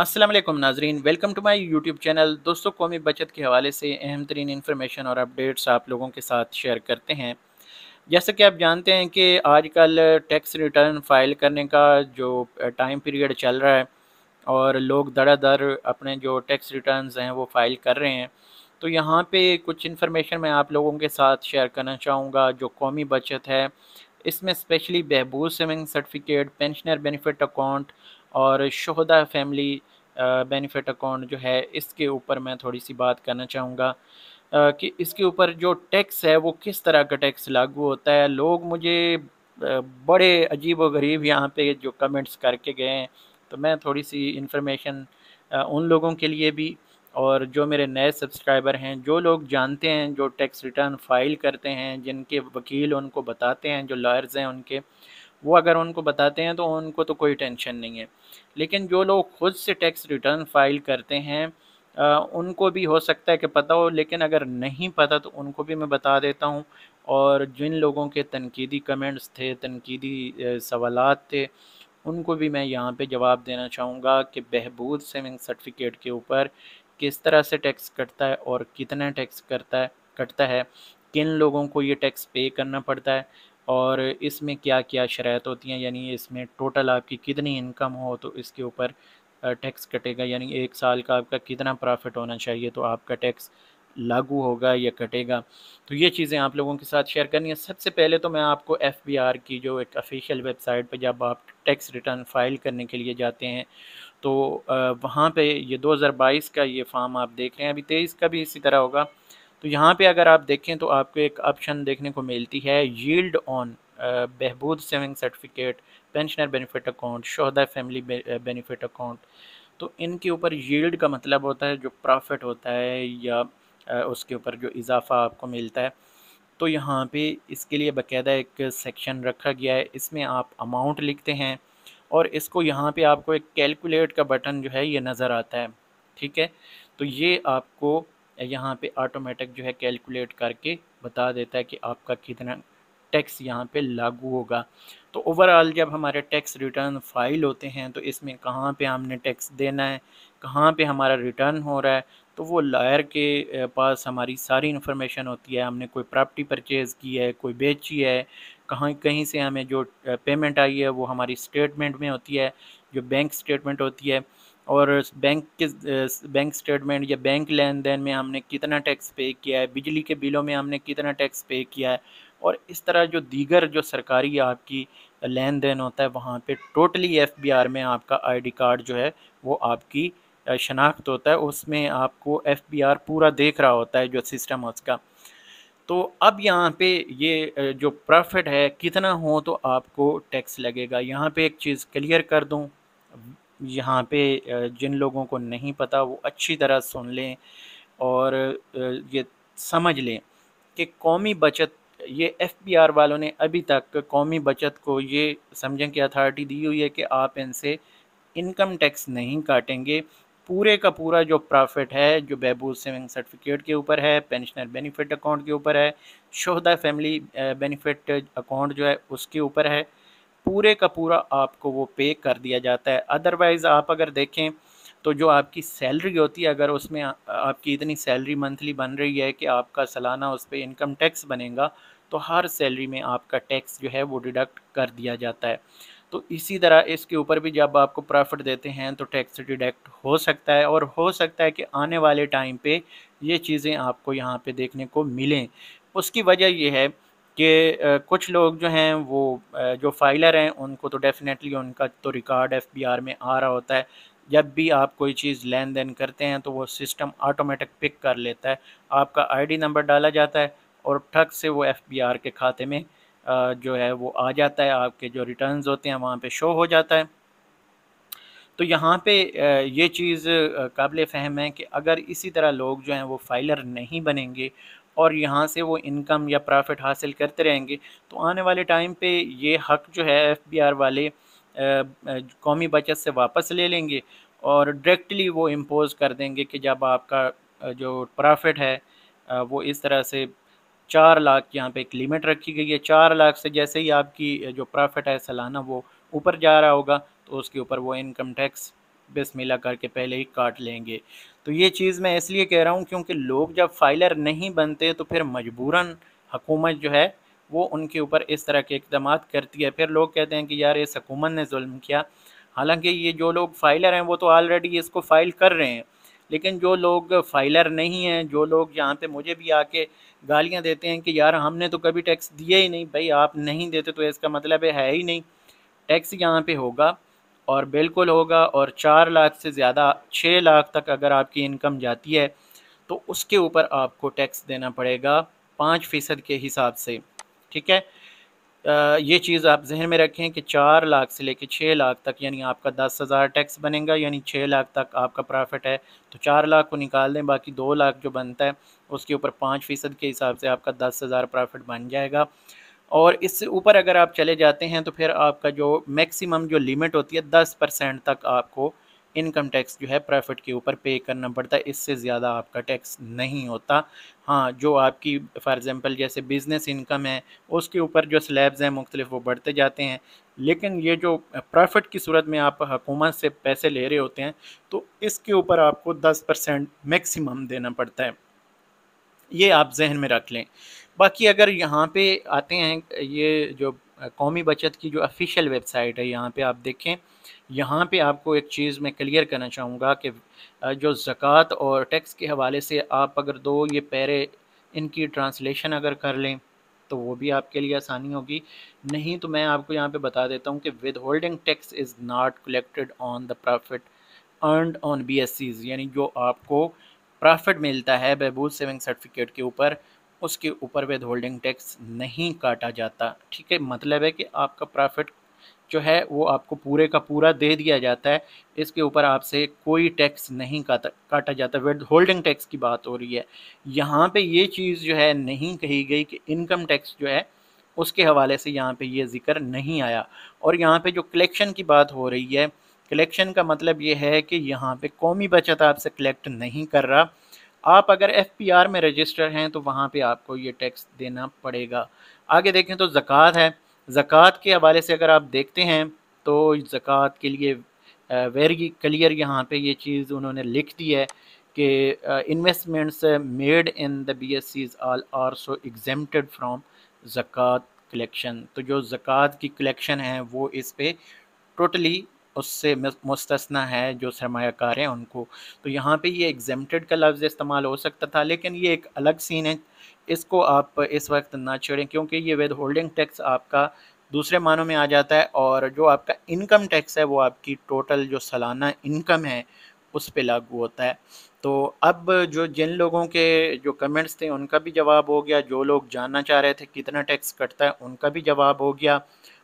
असलम नाजरीन welcome to my YouTube channel दोस्तों कौमी बचत के हवाले से अहम तरीन इन्फॉर्मेशन और अपडेट्स आप लोगों के साथ शेयर करते हैं जैसा कि आप जानते हैं कि आजकल टैक्स रिटर्न फाइल करने का जो टाइम पीरियड चल रहा है और लोग दरा दर अपने जो टैक्स रिटर्न हैं वो फ़ाइल कर रहे हैं तो यहाँ पे कुछ इन्फॉर्मेशन मैं आप लोगों के साथ शेयर करना चाहूँगा जो कौमी बचत है इसमें specially Behbood saving certificate pensioner benefit account और शहदा फैमिली बेनिफिट अकाउंट जो है इसके ऊपर मैं थोड़ी सी बात करना चाहूँगा कि इसके ऊपर जो टैक्स है वो किस तरह का टैक्स लागू होता है लोग मुझे बड़े अजीब व गरीब यहाँ पे जो कमेंट्स करके गए हैं तो मैं थोड़ी सी इन्फॉर्मेशन उन लोगों के लिए भी और जो मेरे नए सब्सक्राइबर हैं जो लोग जानते हैं जो टैक्स रिटर्न फाइल करते हैं जिनके वकील उनको बताते हैं जो लॉयर्स हैं उनके वो अगर उनको बताते हैं तो उनको तो कोई टेंशन नहीं है लेकिन जो लोग खुद से टैक्स रिटर्न फाइल करते हैं आ, उनको भी हो सकता है कि पता हो लेकिन अगर नहीं पता तो उनको भी मैं बता देता हूँ और जिन लोगों के तनकीदी कमेंट्स थे तनकीदी सवाल थे उनको भी मैं यहाँ पे जवाब देना चाहूँगा कि बहबूद सेविंग सर्टिफिकेट के ऊपर किस तरह से टैक्स कटता है और कितना टैक्स करता है कटता है किन लोगों को ये टैक्स पे करना पड़ता है और इसमें क्या क्या शरात होती हैं यानी इसमें टोटल आपकी कितनी इनकम हो तो इसके ऊपर टैक्स कटेगा यानी एक साल का आपका कितना प्रॉफिट होना चाहिए तो आपका टैक्स लागू होगा या कटेगा तो ये चीज़ें आप लोगों के साथ शेयर करनी है सबसे पहले तो मैं आपको एफ बी आर की जो एक ऑफिशियल वेबसाइट पर जब आप टैक्स रिटर्न फाइल करने के लिए जाते हैं तो वहाँ पे ये 2022 का ये फॉर्म आप देख रहे हैं अभी तेईस का भी इसी तरह होगा तो यहाँ पे अगर आप देखें तो आपको एक ऑप्शन देखने को मिलती है yield on Behbood saving certificate pensioner benefit account Shuhada family benefit account तो इनके ऊपर यील्ड का मतलब होता है जो प्रॉफिट होता है या उसके ऊपर जो इजाफा आपको मिलता है तो यहाँ पे इसके लिए बकायदा एक सेक्शन रखा गया है इसमें आप अमाउंट लिखते हैं और इसको यहाँ पे आपको एक कैलकुलेट का बटन जो है ये नज़र आता है ठीक है तो ये आपको यहाँ पे ऑटोमेटिक जो है कैलकुलेट करके बता देता है कि आपका कितना टैक्स यहाँ पे लागू होगा तो ओवरऑल जब हमारे टैक्स रिटर्न फाइल होते हैं तो इसमें कहाँ पे हमने टैक्स देना है कहाँ पे हमारा रिटर्न हो रहा है तो वो लायर के पास हमारी सारी इन्फॉर्मेशन होती है हमने कोई प्रॉपर्टी परचेज़ की है कोई बेची है कहाँ कहीं से हमें जो पेमेंट आई है वो हमारी स्टेटमेंट में होती है जो बैंक स्टेटमेंट होती है और बैंक के बैंक स्टेटमेंट या बैंक लेन देन में हमने कितना टैक्स पे किया है बिजली के बिलों में हमने कितना टैक्स पे किया है और इस तरह जो दीगर जो सरकारी आपकी लेन देन होता है वहाँ पे टोटली एफबीआर में आपका आईडी कार्ड जो है वो आपकी शनाख्त होता है उसमें आपको एफबीआर पूरा देख रहा होता है जो सिस्टम है उसका तो अब यहाँ पे ये जो प्रॉफिट है कितना हो तो आपको टैक्स लगेगा यहाँ पे एक चीज़ क्लियर कर दूँ यहाँ पे जिन लोगों को नहीं पता वो अच्छी तरह सुन लें और ये समझ लें कि कौमी बचत ये एफ वालों ने अभी तक कौमी बचत को ये समझें कि अथॉरिटी दी हुई है कि आप इनसे इनकम टैक्स नहीं काटेंगे पूरे का पूरा जो प्रॉफिट है जो बहबूज सेविंग सर्टिफिकेट के ऊपर है पेंशनर बेनिफिट अकाउंट के ऊपर है शहदा फैमिली बेनिफिट अकाउंट जो है उसके ऊपर है पूरे का पूरा आपको वो पे कर दिया जाता है अदरवाइज़ आप अगर देखें तो जो आपकी सैलरी होती है अगर उसमें आपकी इतनी सैलरी मंथली बन रही है कि आपका सालाना उस पर इनकम टैक्स बनेगा तो हर सैलरी में आपका टैक्स जो है वो डिडक्ट कर दिया जाता है तो इसी तरह इसके ऊपर भी जब आपको प्रॉफिट देते हैं तो टैक्स डिडक्ट हो सकता है और हो सकता है कि आने वाले टाइम पे ये चीज़ें आपको यहाँ पे देखने को मिलें उसकी वजह यह है कि कुछ लोग जो हैं वो जो फाइलर हैं उनको तो डेफ़िनेटली उनका तो रिकॉर्ड एफबीआर में आ रहा होता है जब भी आप कोई चीज़ लेन देन करते हैं तो वो सिस्टम ऑटोमेटिक पिक कर लेता है आपका आईडी नंबर डाला जाता है और ठग से वो एफबीआर के खाते में जो है वो आ जाता है आपके जो रिटर्न्स होते हैं वहाँ पे शो हो जाता है तो यहाँ पे ये चीज़ काबिल फहम है कि अगर इसी तरह लोग जो हैं वो फाइलर नहीं बनेंगे और यहाँ से वो इनकम या प्रॉफिट हासिल करते रहेंगे तो आने वाले टाइम पे ये हक जो है एफबीआर वाले कौमी बचत से वापस ले लेंगे और डायरेक्टली वो इम्पोज़ कर देंगे कि जब आपका जो प्रॉफिट है वो इस तरह से चार लाख यहाँ पे एक लिमिट रखी गई है चार लाख से जैसे ही आपकी जो प्रॉफिट है सालाना वो ऊपर जा रहा होगा तो उसके ऊपर वो इनकम टैक्स बिस्मिल्लाह करके पहले ही काट लेंगे तो ये चीज़ मैं इसलिए कह रहा हूँ क्योंकि लोग जब फाइलर नहीं बनते तो फिर मजबूरन हुकूमत जो है वो उनके ऊपर इस तरह के इकदाम करती है फिर लोग कहते हैं कि यार इस हकूमत ने जुल्म किया हालांकि ये जो लोग फाइलर हैं वो तो ऑलरेडी इसको फाइल कर रहे हैं लेकिन जो लोग फाइलर नहीं हैं जो लोग यहाँ पे मुझे भी आके गालियाँ देते हैं कि यार हमने तो कभी टैक्स दिया ही नहीं भाई आप नहीं देते तो इसका मतलब है ही नहीं टैक्स यहाँ पे होगा और बिल्कुल होगा और चार लाख से ज़्यादा छः लाख तक अगर आपकी इनकम जाती है तो उसके ऊपर आपको टैक्स देना पड़ेगा पाँच फ़ीसद के हिसाब से ठीक है आ, ये चीज़ आप जहन में रखें कि चार लाख से लेकर छः लाख तक यानी आपका दस हज़ार टैक्स बनेगा यानी छः लाख तक आपका प्रॉफिट है तो चार लाख को निकाल दें बाकी दो लाख जो बनता है उसके ऊपर पाँच फ़ीसद के हिसाब से आपका दस हज़ार प्रॉफिट बन जाएगा और इससे ऊपर अगर आप चले जाते हैं तो फिर आपका जो मैक्सिमम जो लिमिट होती है दस परसेंट तक आपको इनकम टैक्स जो है प्रॉफिट के ऊपर पे करना पड़ता है इससे ज़्यादा आपका टैक्स नहीं होता हाँ जो आपकी फॉर एग्ज़ाम्पल जैसे बिज़नेस इनकम है उसके ऊपर जो स्लैब्स हैं मुख्तलिफ वो बढ़ते जाते हैं लेकिन ये जो प्रॉफिट की सूरत में आप हुकूमत से पैसे ले रहे होते हैं तो इसके ऊपर आपको दस परसेंट मैक्सिमम देना पड़ता है ये आप जहन में रख लें बाकी अगर यहाँ पे आते हैं ये जो कौमी बचत की जो ऑफिशियल वेबसाइट है यहाँ पे आप देखें यहाँ पे आपको एक चीज़ मैं क्लियर करना चाहूँगा कि जो ज़क़़त और टैक्स के हवाले से आप अगर दो ये पैरे इनकी ट्रांसलेशन अगर कर लें तो वो भी आपके लिए आसानी होगी नहीं तो मैं आपको यहाँ पे बता देता हूँ कि withholding tax is not collected on the profit earned on B यानी जो आपको प्रॉफिट मिलता है बहबूज सेविंग सर्टिफिकेट के ऊपर उसके ऊपर विद होल्डिंग टैक्स नहीं काटा जाता ठीक है मतलब है कि आपका प्रॉफिट जो है वो आपको पूरे का पूरा दे दिया जाता है इसके ऊपर आपसे कोई टैक्स नहीं काटा काटा जाता विद होल्डिंग टैक्स की बात हो रही है यहाँ पे ये चीज़ जो है नहीं कही गई कि इनकम टैक्स जो है उसके हवाले से यहाँ पे ये जिक्र नहीं आया और यहाँ पे जो कलेक्शन की बात हो रही है कलेक्शन का मतलब ये है कि यहाँ पे कौमी बचत आपसे कलेक्ट नहीं कर रहा आप अगर एफ में रजिस्टर हैं तो वहाँ पर आपको ये टैक्स देना पड़ेगा आगे देखें तो ज़क़़त है ज़क़़त के हवाले से अगर आप देखते हैं तो ज़क़़त के लिए वेरी क्लियर यहाँ पे ये चीज़ उन्होंने लिख दी है कि investments made in the B S Cs all are so exempted from ज़क़़त कलेक्शन तो जो ज़क़़त की कलेक्शन है वो इस पर टोटली उससे मुस्तना है जो सरमाकार हैं उनको तो यहाँ पे ये एग्जेम्प्टेड का लफ्ज़ इस्तेमाल हो सकता था लेकिन ये एक अलग सीन है इसको आप इस वक्त ना छेड़ें क्योंकि ये विद होल्डिंग टैक्स आपका दूसरे मानों में आ जाता है और जो आपका इनकम टैक्स है वो आपकी टोटल जो सालाना इनकम है उस पर लागू होता है तो अब जो जिन लोगों के जो कमेंट्स थे उनका भी जवाब हो गया जो लोग जानना चाह रहे थे कितना टैक्स कटता है उनका भी जवाब हो गया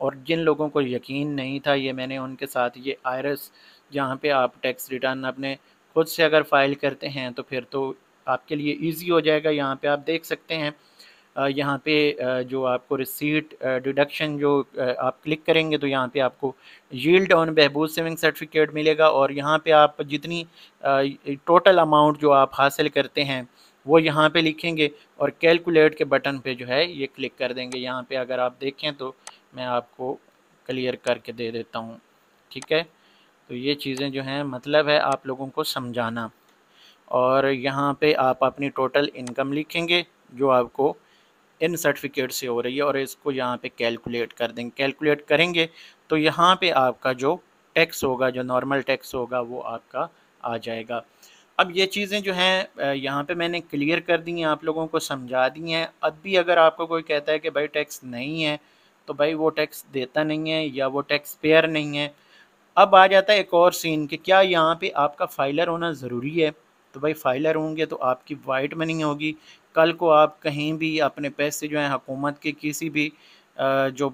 और जिन लोगों को यकीन नहीं था ये मैंने उनके साथ ये आयरस जहाँ पे आप टैक्स रिटर्न अपने खुद से अगर फाइल करते हैं तो फिर तो आपके लिए इजी हो जाएगा यहाँ पे आप देख सकते हैं यहाँ पे जो आपको रिसीट डिडक्शन जो आप क्लिक करेंगे तो यहाँ पे आपको yield on Behbood saving certificate मिलेगा और यहाँ पे आप जितनी टोटल अमाउंट जो आप हासिल करते हैं वो यहाँ पे लिखेंगे और कैलकुलेट के बटन पे जो है ये क्लिक कर देंगे यहाँ पे अगर आप देखें तो मैं आपको क्लियर करके दे देता हूँ ठीक है तो ये चीज़ें जो हैं मतलब है आप लोगों को समझाना और यहाँ पे आप अपनी टोटल इनकम लिखेंगे जो आपको इन सर्टिफिकेट से हो रही है और इसको यहाँ पे कैलकुलेट कर देंगे कैलकुलेट करेंगे तो यहाँ पे आपका जो टैक्स होगा जो नॉर्मल टैक्स होगा वो आपका आ जाएगा अब ये चीज़ें जो हैं यहाँ पे मैंने क्लियर कर दी हैं आप लोगों को समझा दी हैं अब भी अगर आपको कोई कहता है कि भाई टैक्स नहीं है तो भाई वो टैक्स देता नहीं है या वो टैक्स पेयर नहीं है अब आ जाता है एक और सीन कि क्या यहाँ पे आपका फाइलर होना ज़रूरी है तो भाई फाइलर होंगे तो आपकी वाइट मनी होगी कल को आप कहीं भी अपने पैसे जो हैं हकूमत के किसी भी जो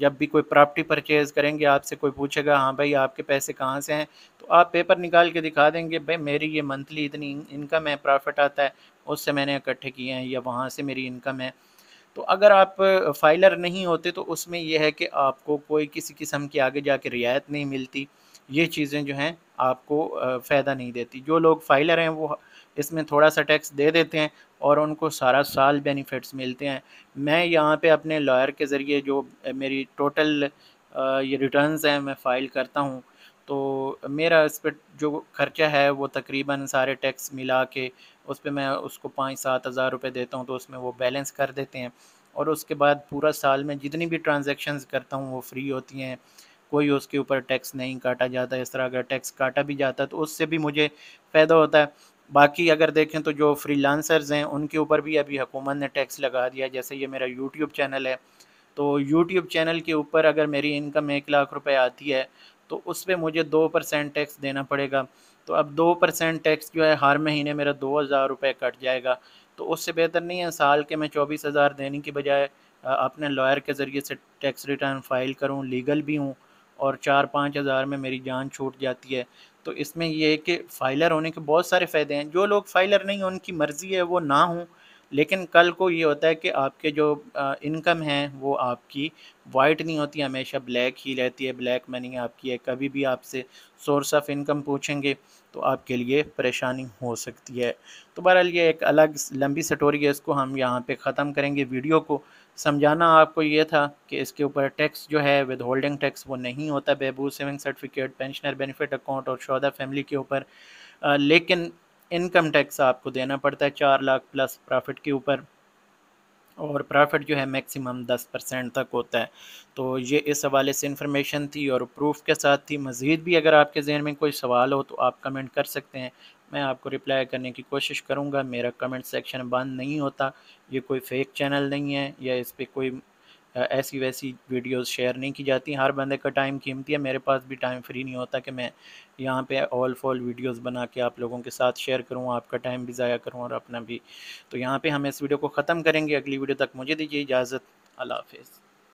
जब भी कोई प्रॉपर्टी परचेज़ करेंगे आपसे कोई पूछेगा हाँ भाई आपके पैसे कहाँ से हैं तो आप पेपर निकाल के दिखा देंगे भाई मेरी ये मंथली इतनी इनकम है प्रॉफिट आता है उससे मैंने इकट्ठे किए हैं या वहाँ से मेरी इनकम है तो अगर आप फाइलर नहीं होते तो उसमें यह है कि आपको कोई किसी किस्म की आगे जाके रियायत नहीं मिलती ये चीज़ें जो हैं आपको फ़ायदा नहीं देती जो लोग फाइलर हैं वो इसमें थोड़ा सा टैक्स दे देते हैं और उनको सारा साल बेनिफिट्स मिलते हैं मैं यहाँ पे अपने लॉयर के ज़रिए जो मेरी टोटल ये रिटर्न्स हैं मैं फ़ाइल करता हूँ तो मेरा इस पर जो खर्चा है वो तकरीबन सारे टैक्स मिला के उस पर मैं उसको पाँच सात हज़ार रुपये देता हूँ तो उसमें वो बैलेंस कर देते हैं और उसके बाद पूरा साल में जितनी भी ट्रांजेक्शन करता हूँ वो फ्री होती हैं कोई उसके ऊपर टैक्स नहीं काटा जाता इस तरह अगर टैक्स काटा भी जाता है तो उससे भी मुझे फ़ायदा होता है बाकी अगर देखें तो जो फ्रीलांसर्स हैं उनके ऊपर भी अभी हुकूमत ने टैक्स लगा दिया जैसे ये मेरा यूट्यूब चैनल है तो यूट्यूब चैनल के ऊपर अगर मेरी इनकम एक लाख रुपए आती है तो उस पर मुझे दो परसेंट टैक्स देना पड़ेगा तो अब दो परसेंट टैक्स जो है हर महीने मेरा दो हज़ार रुपये कट जाएगा तो उससे बेहतर नहीं है साल के मैं चौबीस हज़ार देने की बजाय अपने लॉयर के ज़रिए से टैक्स रिटर्न फाइल करूँ लीगल भी हूँ और चार पाँच हज़ार में मेरी जान छूट जाती है तो इसमें यह है कि फ़ाइलर होने के बहुत सारे फ़ायदे हैं जो लोग फ़ाइलर नहीं हैं उनकी मर्ज़ी है वो ना हों लेकिन कल को ये होता है कि आपके जो इनकम है वो आपकी वाइट नहीं होती हमेशा ब्लैक ही रहती है ब्लैक मनी आपकी है कभी भी आपसे सोर्स ऑफ इनकम पूछेंगे तो आपके लिए परेशानी हो सकती है तो बहरहाल ये एक अलग लंबी स्टोरी है इसको हम यहाँ पे ख़त्म करेंगे वीडियो को समझाना आपको ये था कि इसके ऊपर टैक्स जो है विद होल्डिंग टैक्स वो नहीं होता Behbood saving certificate pensioner benefit account और शौदा फैमिली के ऊपर लेकिन इनकम टैक्स आपको देना पड़ता है चार लाख प्लस प्रॉफिट के ऊपर और प्रॉफिट जो है मैक्सिमम दस परसेंट तक होता है तो ये इस हवाले से इंफॉर्मेशन थी और प्रूफ के साथ थी मज़ीद भी अगर आपके जहन में कोई सवाल हो तो आप कमेंट कर सकते हैं मैं आपको रिप्लाई करने की कोशिश करूँगा मेरा कमेंट सेक्शन बंद नहीं होता ये कोई फेक चैनल नहीं है या इस पर कोई ऐसी वैसी वीडियोस शेयर नहीं की जाती हर बंदे का टाइम कीमती है मेरे पास भी टाइम फ्री नहीं होता कि मैं यहाँ पे ऑल फॉल वीडियोस बना के आप लोगों के साथ शेयर करूँ आपका टाइम भी ज़ाया करूँ और अपना भी तो यहाँ पर हम इस वीडियो को ख़त्म करेंगे अगली वीडियो तक मुझे दीजिए इजाज़त अल्लाह हाफिज़